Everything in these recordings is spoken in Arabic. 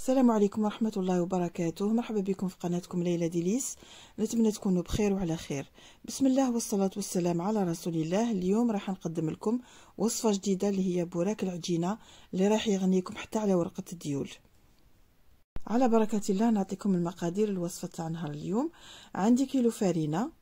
السلام عليكم ورحمة الله وبركاته مرحبا بكم في قناتكم ليلى ديليس نتمنى تكونوا بخير وعلى خير بسم الله والصلاة والسلام على رسول الله اليوم راح نقدم لكم وصفة جديدة اللي هي بوراك العجينة اللي راح يغنيكم حتى على ورقة الديول على بركة الله نعطيكم المقادير الوصفة تاع نهار اليوم عندي كيلو فارينة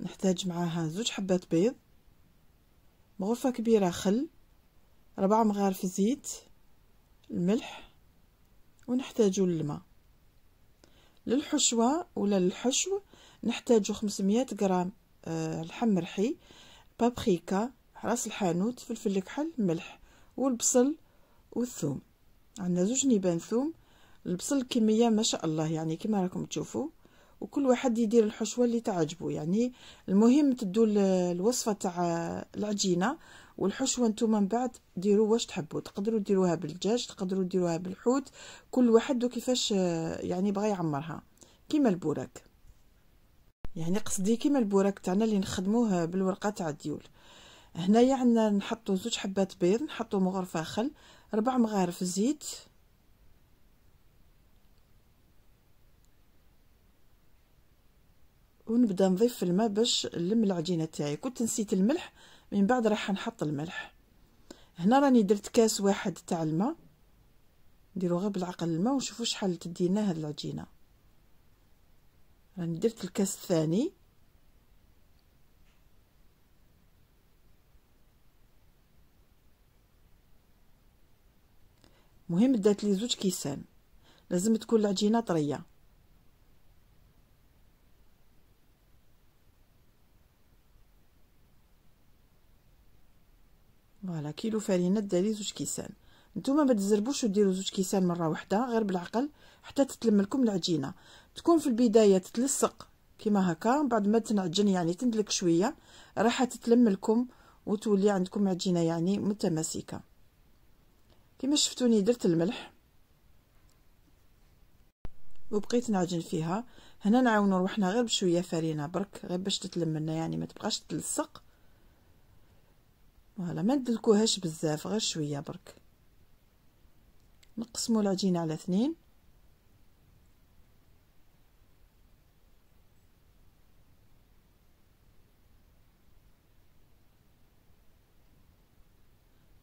نحتاج معاها زوج حبات بيض غرفة كبيرة خل ربع مغارف زيت الملح ونحتاجو الماء للحشوة ولا للحشو نحتاجو 500 غرام آه، لحم رحي بابريكا راس الحانوت فلفل الكحل ملح والبصل والثوم عندنا زوج نيبان ثوم البصل كمية ما شاء الله يعني كما راكم تشوفوا وكل واحد يدير الحشوه اللي تعجبه يعني المهم تدو الوصفه تاع العجينه والحشوه نتوما من بعد ديروا واش تحبوا تقدروا ديروها بالدجاج تقدروا ديروها بالحوت كل واحد وكيفاش آه، يعني بغى يعمرها كيما البوراك يعني قصدي كيما البوراك تاعنا اللي نخدموه بالورقه تاع الديول هنايا عندنا نحطوا زوج حبات بيض نحطوا مغرفه خل ربع مغارف زيت ونبدا نضيف الماء باش نلم العجينه تاعي كنت نسيت الملح من بعد راح نحط الملح هنا راني درت كاس واحد تاع الماء نديرو غير بالعقل الماء ونشوفو شحال تدينا هاد العجينه راني درت الكاس الثاني مهم دات لي زوج كيسان لازم تكون العجينه طريه فوالا كيلو فرينه داري زوج كيسان نتوما ما تزربوش وديروا زوج كيسان مره واحده غير بالعقل حتى تتلم لكم العجينه تكون في البدايه تتلصق كيما هكا بعد ما تنعجن يعني تندلك شويه راح تتلم لكم وتولي عندكم عجينه يعني متماسكه كما شفتوني درت الملح وبقيت نعجن فيها هنا نعاونوا روحنا غير بشويه فرينه برك غير باش تتلم لنا يعني ما تبقاش تلصق فوالا ما ندلكوهاش بزاف غير شويه برك نقسموا العجينه على اثنين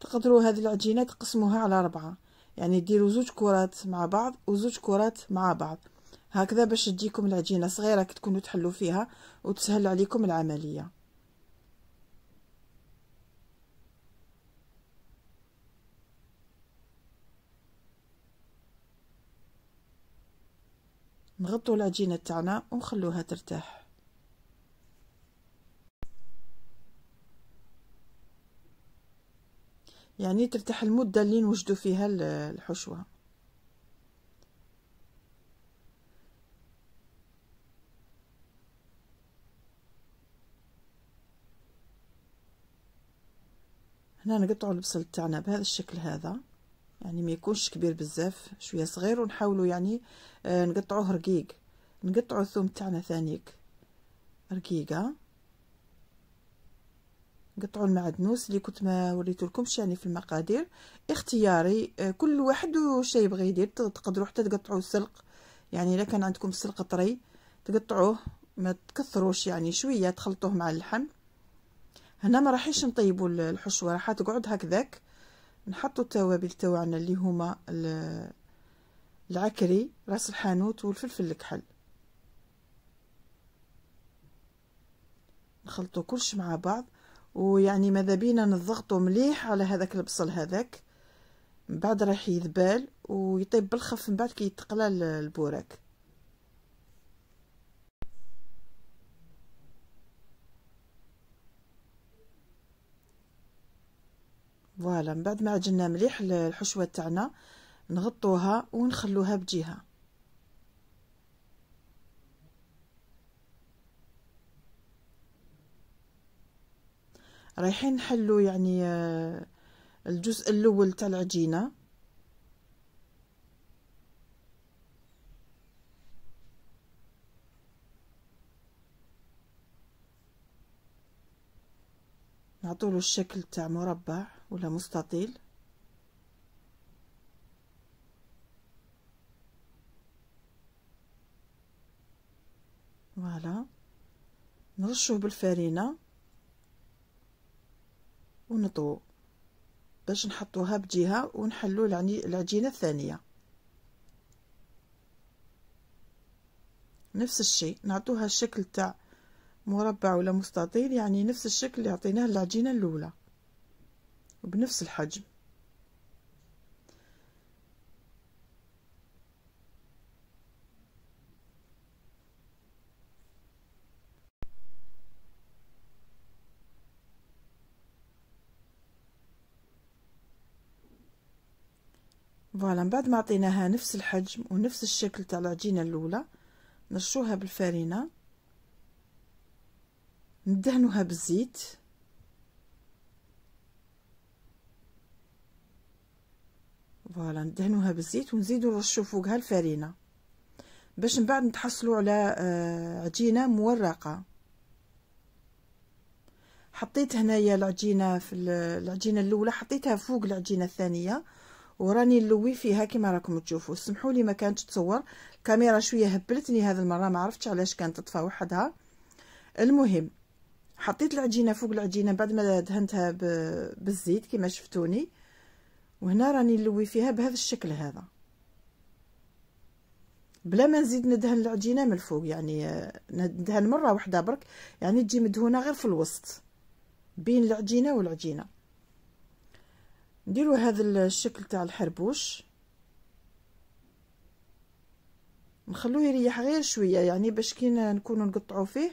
تقدروا هذه العجينه تقسموها على أربعة يعني ديروا زوج كرات مع بعض وزوج كرات مع بعض هكذا باش تجيكم العجينه صغيره كي تكونوا تحلوا فيها وتسهل عليكم العمليه نغطو العجينة تاعنا ونخلوها ترتاح يعني ترتاح المدة اللي نوجدو فيها الحشوة هنا نقطعو البصل تاعنا بهذا الشكل هذا يعني ما يكونش كبير بزاف شويه صغير ونحاولوا يعني آه، نقطعوه رقيق نقطعوا الثوم تاعنا ثانيك رقيقه نقطعوا المعدنوس اللي كنت ما وريت لكمش يعني في المقادير اختياري آه، كل واحد وش يبغي يدير تقدروا حتى تقطعوا السلق يعني الا كان عندكم سلق طري تقطعوه ما تكثروش يعني شويه تخلطوه مع اللحم هنا ما راحيش نطيبوا الحشوه راح تقعد هكذاك نحطوا التوابل تاعنا اللي هما العكري راس الحانوت والفلفل الكحل نخلطوا كلش مع بعض ويعني ماذا بينا نضغطوا مليح على هذاك البصل هذاك من بعد راح يذبال ويطيب بالخف من بعد كي يتقلى البوراك فوالا من بعد ما عجنا مليح الحشوه تاعنا نغطوها ونخلوها بجهه رايحين نحلو يعني آه، الجزء الاول تاع العجينه نعطولو الشكل تاع مربع ولا مستطيل فوالا نرشو بالفرينه ونطوو باش نحطوها بجهه ونحلو العجينه الثانيه نفس الشيء نعطوها الشكل تاع مربع ولا مستطيل يعني نفس الشكل اللي عطيناه للعجينه الاولى بنفس الحجم فوالا من بعد ما عطيناها نفس الحجم ونفس الشكل تاع العجينه الاولى نرشوها بالفارينه ندهنوها بالزيت فوالا ندهنوها بالزيت ونزيدو نرشو فوقها الفرينه باش من بعد نتحصلوا على آه، عجينه مورقه حطيت هنايا العجينه في العجينه الاولى حطيتها فوق العجينه الثانيه وراني نلوي فيها كما راكم تشوفوا سمحوا لي ما كانتش تصور الكاميرا شويه هبلتني هذا المره ما عرفتش علاش كانت تطفى وحدها المهم حطيت العجينه فوق العجينه بعد ما دهنتها بالزيت كما شفتوني وهنا راني نلوي فيها بهذا الشكل هذا بلا ما نزيد ندهن العجينه من الفوق يعني آه، ندهن مره واحده برك يعني تجي مدهونه غير في الوسط بين العجينه والعجينه نديروا هذا الشكل تاع الحربوش نخلوه يريح غير شويه يعني باش كي نكونوا نقطعوا فيه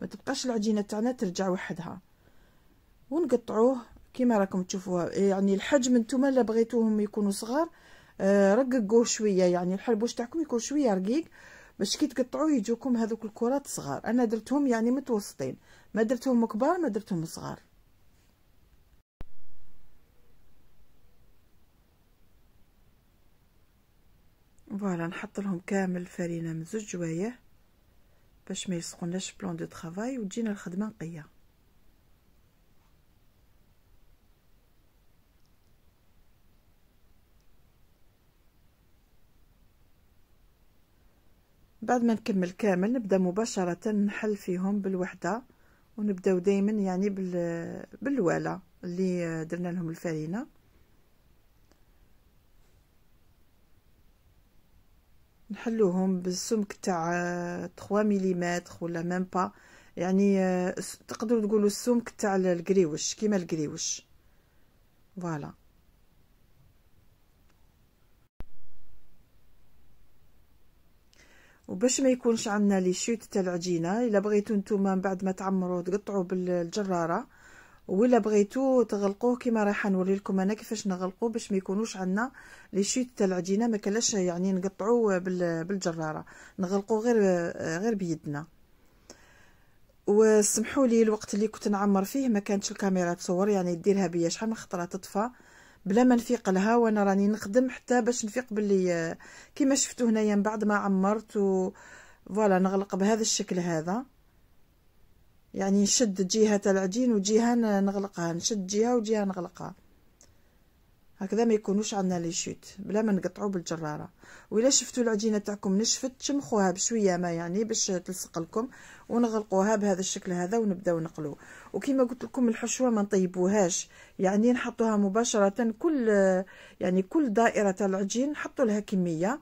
ما تبقاش العجينه تاعنا ترجع وحدها ونقطعوه كما راكم تشوفوها يعني الحجم نتوما اللي بغيتوهم يكونوا صغار آه، رققوه شويه يعني الحلبوش تاعكم يكون شويه رقيق باش كي تقطعوه يجوكم هذوك الكرات صغار انا درتهم يعني متوسطين ما درتهم كبار ما درتهم صغار فوالا نحط لهم كامل الفرينه من زوج جوايه باش ما يسقوناش بلون دو طرافاي وتجينا الخدمه نقيه بعد ما نكمل كامل نبدا مباشره نحل فيهم بالوحده ونبداو دائما يعني بال بالواله اللي درنا لهم الفرينه نحلوهم بالسمك تاع 3 ملم ولا ميم با يعني آه، تقدروا تقولوا السمك تاع القريوش كيما القريوش فوالا وباش ما يكونش عندنا لي شوت تاع العجينه الا بغيتو نتوما من بعد ما تعمروا تقطعوا بالجراره ولا بغيتو تغلقوه كيما رايحه نوري لكم انا كيفاش نغلقو باش ما يكونوش عندنا لي شوت تاع العجينه ما كلاش يعني نقطعو بالجراره نغلقو غير غير بيدنا وسمحوا لي الوقت اللي كنت نعمر فيه ما كانتش الكاميرا تصور يعني ديرها بيا شحال من خطره تطفى بلا ما نفيق لها وانا راني نخدم حتى باش نفيق باللي آه، كيما شفتوا هنايا من بعد ما عمرت و فوالا نغلق بهذا الشكل هذا يعني نشد جهه العجين وجهه نغلقها نشد جهه وجهه نغلقها هكذا ما يكونوش عندنا لي شوت بلا ما نقطعو بالجراره وإلا شفتوا العجينه تاعكم نشفت شمخوها بشويه ما يعني باش تلصق لكم ونغلقوها بهذا الشكل هذا ونبداو نقلو وكيما قلت لكم الحشوه ما نطيبوهاش يعني نحطوها مباشره كل يعني كل دائره تاع العجين نحطوا لها كميه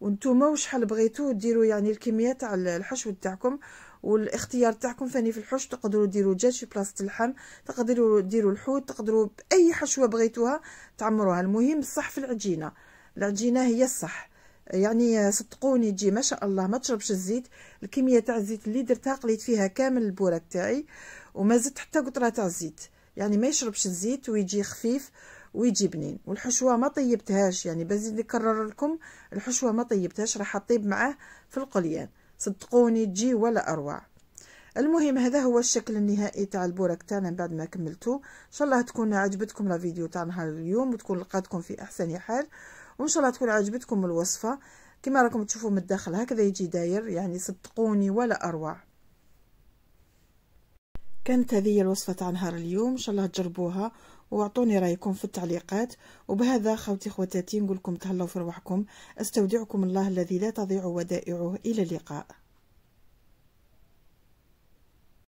وانتم شحال بغيتو ديروا يعني الكميه تاع الحشو تاعكم والاختيار تاعكم فاني في الحوش تقدروا ديروا دجاج في بلاصه اللحم تقدروا ديروا الحوت تقدروا باي حشوه بغيتوها تعمروها المهم الصح في العجينه العجينه هي الصح يعني صدقوني تجي ما شاء الله ما تشربش الزيت الكميه تاع الزيت اللي درتها قليت فيها كامل البوراك تاعي وما زدت حتى قطره تاع الزيت يعني ما يشربش الزيت ويجي خفيف ويجي بنين والحشوه ما طيبتهاش يعني بزيد نكرر لكم الحشوه ما طيبتهاش راح اطيب معاه في القليان صدقوني تجي ولا اروع المهم هذا هو الشكل النهائي تاع البورك تاعنا من بعد ما كملته ان شاء الله تكون عجبتكم لا فيديو تاع نهار اليوم وتكون لقاتكم في احسن حال وان شاء الله تكون عجبتكم الوصفه كما راكم تشوفوا من الداخل هكذا يجي داير يعني صدقوني ولا اروع كانت هذه الوصفه تاع نهار اليوم ان شاء الله تجربوها واعطوني رايكم في التعليقات وبهذا خوتي خواتاتي نقول لكم تهلاو في رواحكم استودعكم الله الذي لا تضيع ودائعه الى اللقاء